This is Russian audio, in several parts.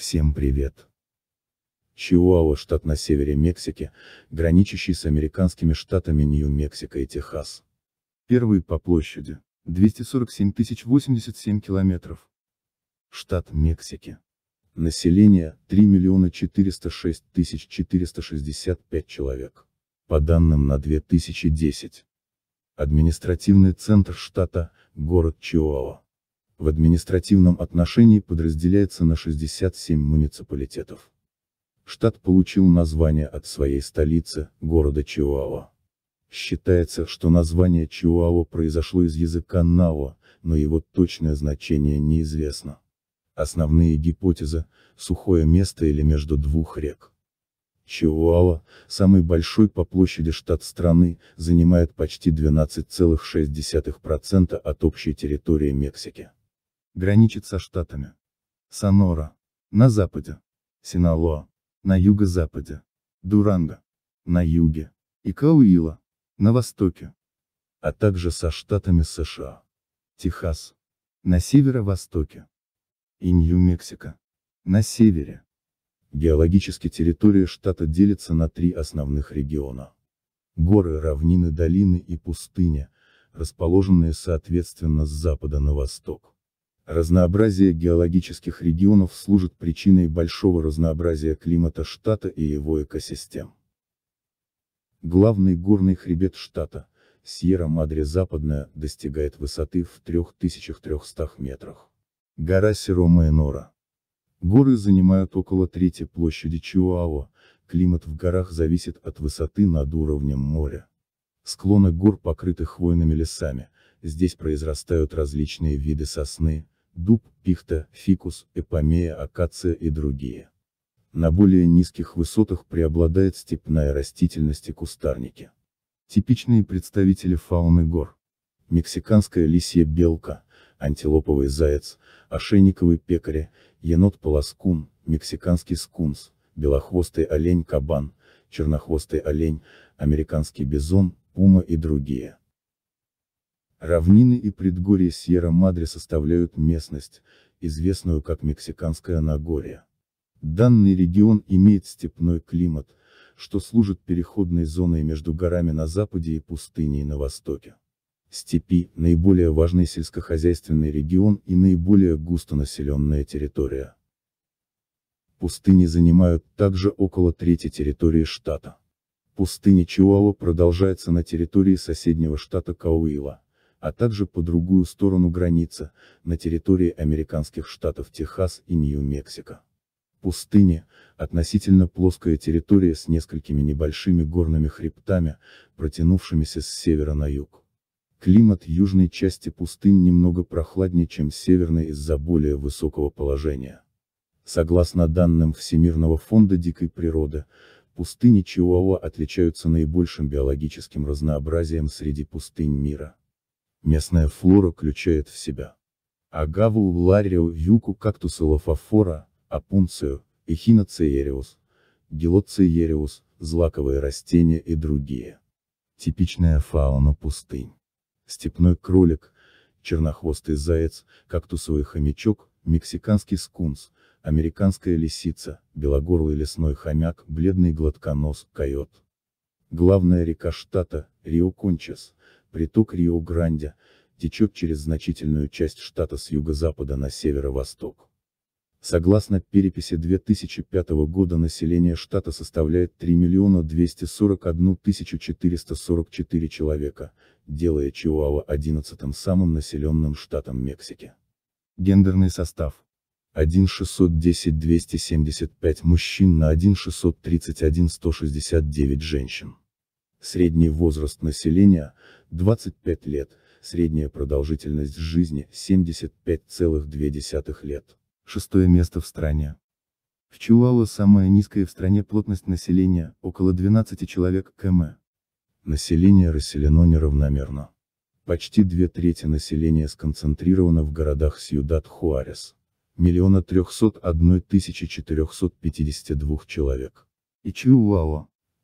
Всем привет! Чиуауа – штат на севере Мексики, граничащий с американскими штатами Нью-Мексико и Техас. Первый по площади – 247 087 километров. Штат Мексики. Население – 3 406 465 человек. По данным на 2010. Административный центр штата – город Чиуауа в административном отношении подразделяется на 67 муниципалитетов. Штат получил название от своей столицы, города Чиуауа. Считается, что название Чиуауа произошло из языка Нао, но его точное значение неизвестно. Основные гипотезы – сухое место или между двух рек. Чиуауа, самый большой по площади штат страны, занимает почти 12,6% от общей территории Мексики. Граничит со штатами. Сонора. На западе. Синалоа. На юго-западе. Дуранга. На юге. И Кауила. На востоке. А также со штатами США. Техас. На северо-востоке. И Нью-Мексико. На севере. Геологически территория штата делится на три основных региона. Горы, равнины, долины и пустыня, расположенные соответственно с запада на восток. Разнообразие геологических регионов служит причиной большого разнообразия климата штата и его экосистем. Главный горный хребет штата, Сьерра-Мадре Западная, достигает высоты в 3300 метрах. Гора Серома-Энора. Горы занимают около трети площади Чиуауа, климат в горах зависит от высоты над уровнем моря. Склоны гор покрыты хвойными лесами, здесь произрастают различные виды сосны, дуб, пихта, фикус, эпомея, акация и другие. На более низких высотах преобладает степная растительность и кустарники. Типичные представители фауны гор. Мексиканская лисья белка, антилоповый заяц, ошейниковый пекарь, енот-полоскун, мексиканский скунс, белохвостый олень-кабан, чернохвостый олень, американский бизон, пума и другие. Равнины и предгорье Сьерра-Мадре составляют местность, известную как Мексиканское Нагорье. Данный регион имеет степной климат, что служит переходной зоной между горами на западе и пустыней на востоке. Степи – наиболее важный сельскохозяйственный регион и наиболее густонаселенная территория. Пустыни занимают также около трети территории штата. Пустыня Чиуауа продолжается на территории соседнего штата Кауила а также по другую сторону границы, на территории американских штатов Техас и Нью-Мексико. Пустыни – относительно плоская территория с несколькими небольшими горными хребтами, протянувшимися с севера на юг. Климат южной части пустынь немного прохладнее, чем северной из-за более высокого положения. Согласно данным Всемирного фонда дикой природы, пустыни Чиуауа отличаются наибольшим биологическим разнообразием среди пустынь мира. Местная флора включает в себя агаву, ларию, юку, кактусы лофофора, апунцию, эхиноциериус, гелоциериус, злаковые растения и другие. Типичная фауна пустынь. Степной кролик, чернохвостый заяц, кактусовый хомячок, мексиканский скунс, американская лисица, белогорлый лесной хомяк, бледный гладконос, койот. Главная река штата, Рио Кончес, Приток Рио-Гранде, течет через значительную часть штата с юго-запада на северо-восток. Согласно переписи 2005 года население штата составляет 3 миллиона 241 444 человека, делая Чиуауа 11 самым населенным штатом Мексики. Гендерный состав. 1,610-275 мужчин на 1,631-169 женщин. Средний возраст населения – 25 лет, средняя продолжительность жизни – 75,2 лет. Шестое место в стране. В Чуала самая низкая в стране плотность населения, около 12 человек км. Население расселено неравномерно. Почти две трети населения сконцентрировано в городах Сьюдат-Хуарес. Миллиона трехсот одной тысячи четырехсот пятидесяти двух человек. И Чиуауа,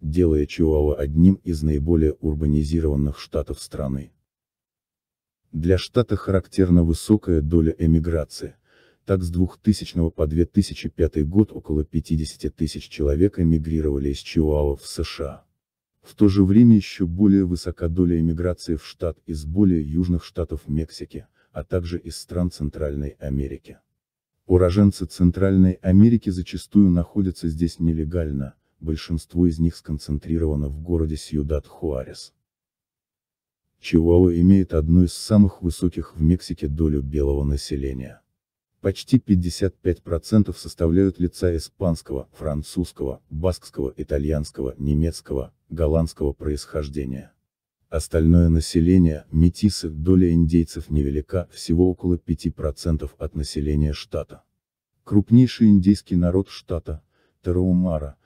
делая Чиуауа одним из наиболее урбанизированных штатов страны. Для штата характерна высокая доля эмиграции, так с 2000 по 2005 год около 50 тысяч человек эмигрировали из Чиуауа в США. В то же время еще более высока доля эмиграции в штат из более южных штатов Мексики, а также из стран Центральной Америки. Уроженцы Центральной Америки зачастую находятся здесь нелегально, большинство из них сконцентрировано в городе Сьюдад-Хуарес. Чиуауа имеет одну из самых высоких в Мексике долю белого населения. Почти 55% составляют лица испанского, французского, баскского, итальянского, немецкого, голландского происхождения. Остальное население, метисы, доля индейцев невелика, всего около 5% от населения штата. Крупнейший индейский народ штата, Тераумара,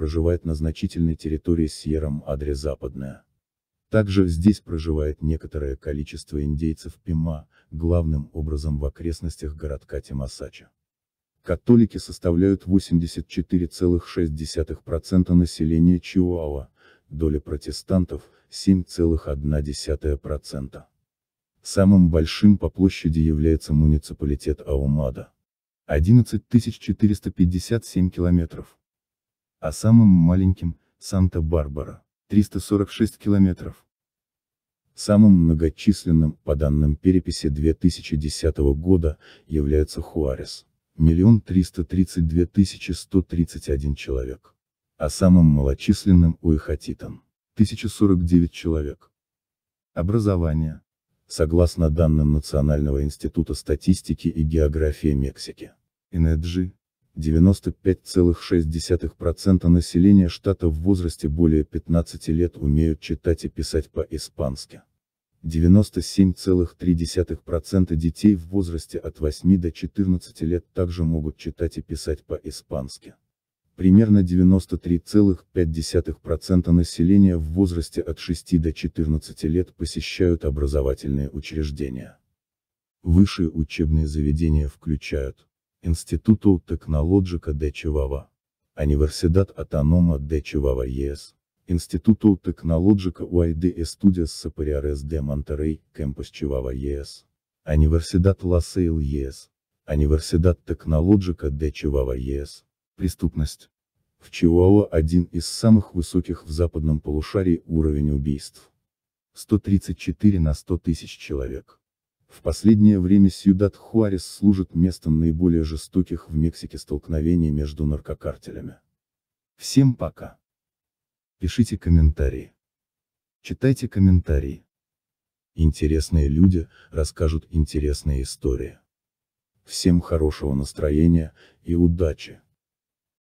проживает на значительной территории Сьерра-Мадре Западная. Также здесь проживает некоторое количество индейцев Пима, главным образом в окрестностях городка Тимасача. Католики составляют 84,6% населения Чиуауа, доля протестантов – 7,1%. Самым большим по площади является муниципалитет Аумада. 11 457 километров а самым маленьким – Санта-Барбара – 346 километров. Самым многочисленным, по данным переписи 2010 года, является Хуарес – 1 332 131 человек. А самым малочисленным – Уэхатитан – 1049 человек. Образование. Согласно данным Национального института статистики и географии Мексики, Энерджи, 95,6% населения штата в возрасте более 15 лет умеют читать и писать по-испански. 97,3% детей в возрасте от 8 до 14 лет также могут читать и писать по-испански. Примерно 93,5% населения в возрасте от 6 до 14 лет посещают образовательные учреждения. Высшие учебные заведения включают Институту технологика де Чивава. Университет Автонома де Чивава ЕС. Институту Текнологика УАЙД Эстудиас Сапариарес де Монтерей, Кемпус Чивава ЕС. Университет Ласейл ЕС. Университет Текнологика де Чивава ЕС. Преступность. В Чиуауа один из самых высоких в западном полушарии уровень убийств. 134 на 100 тысяч человек. В последнее время Сьюдат Хуарес служит местом наиболее жестоких в Мексике столкновений между наркокартелями. Всем пока. Пишите комментарии. Читайте комментарии. Интересные люди расскажут интересные истории. Всем хорошего настроения и удачи!